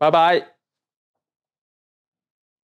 拜拜。